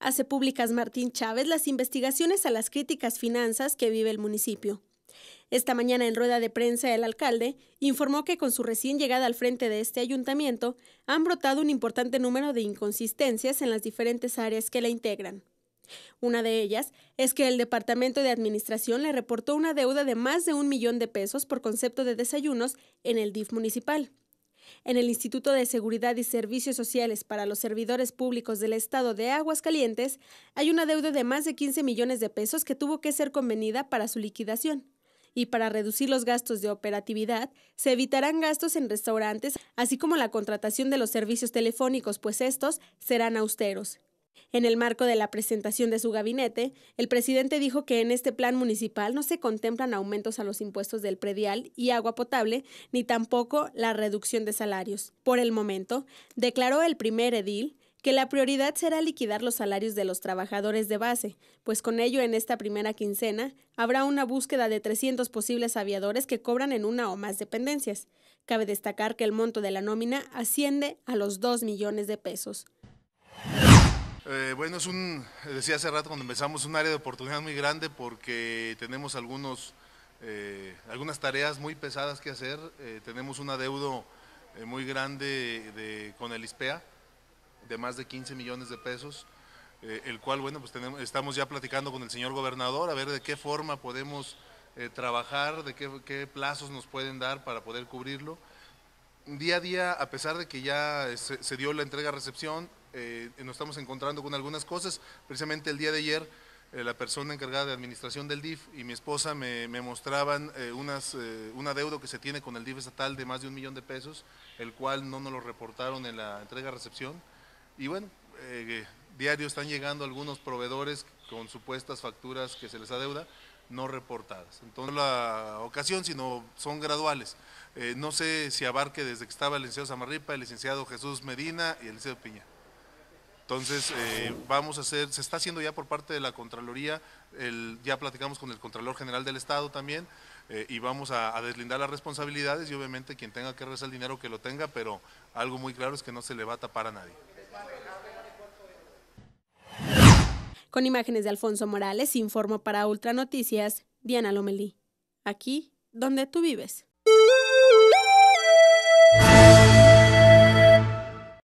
Hace públicas Martín Chávez las investigaciones a las críticas finanzas que vive el municipio. Esta mañana en rueda de prensa el alcalde informó que con su recién llegada al frente de este ayuntamiento han brotado un importante número de inconsistencias en las diferentes áreas que la integran. Una de ellas es que el Departamento de Administración le reportó una deuda de más de un millón de pesos por concepto de desayunos en el DIF municipal. En el Instituto de Seguridad y Servicios Sociales para los Servidores Públicos del Estado de Aguascalientes hay una deuda de más de 15 millones de pesos que tuvo que ser convenida para su liquidación. Y para reducir los gastos de operatividad, se evitarán gastos en restaurantes, así como la contratación de los servicios telefónicos, pues estos serán austeros. En el marco de la presentación de su gabinete, el presidente dijo que en este plan municipal no se contemplan aumentos a los impuestos del predial y agua potable, ni tampoco la reducción de salarios. Por el momento, declaró el primer edil que la prioridad será liquidar los salarios de los trabajadores de base, pues con ello en esta primera quincena habrá una búsqueda de 300 posibles aviadores que cobran en una o más dependencias. Cabe destacar que el monto de la nómina asciende a los 2 millones de pesos. Eh, bueno, es un, eh, decía hace rato cuando empezamos, un área de oportunidad muy grande porque tenemos algunos, eh, algunas tareas muy pesadas que hacer. tenemos un adeudo muy grande con el ISPEA de más de 15 millones de pesos, el cual, bueno, pues tenemos, estamos ya platicando con el señor gobernador a ver de qué forma podemos trabajar, de qué, plazos nos pueden dar para poder cubrirlo día a día, a pesar de que ya se, dio la entrega-recepción, eh, nos estamos encontrando con algunas cosas. Precisamente el día de ayer, eh, la persona encargada de administración del DIF y mi esposa me, mostraban eh, unas, un adeudo que se tiene con el DIF estatal de más de un millón de pesos, el cual no nos lo reportaron en la entrega-recepción. Y bueno, diario están llegando algunos proveedores con supuestas facturas que se les adeuda no reportadas. Entonces, la ocasión, sino son graduales. no sé si abarque desde que estaba el licenciado Samarripa, el licenciado Jesús Medina y el licenciado Piña. Entonces, eh, vamos a hacer, se está haciendo ya por parte de la Contraloría, el, ya platicamos con el Contralor General del Estado también, eh, y vamos a, deslindar las responsabilidades y obviamente quien tenga que rezar el dinero que lo tenga, pero algo muy claro es que no se le va a tapar a nadie. Con imágenes de Alfonso Morales, informo para Ultra Noticias, Diana Lomelí. Aquí, donde tú vives.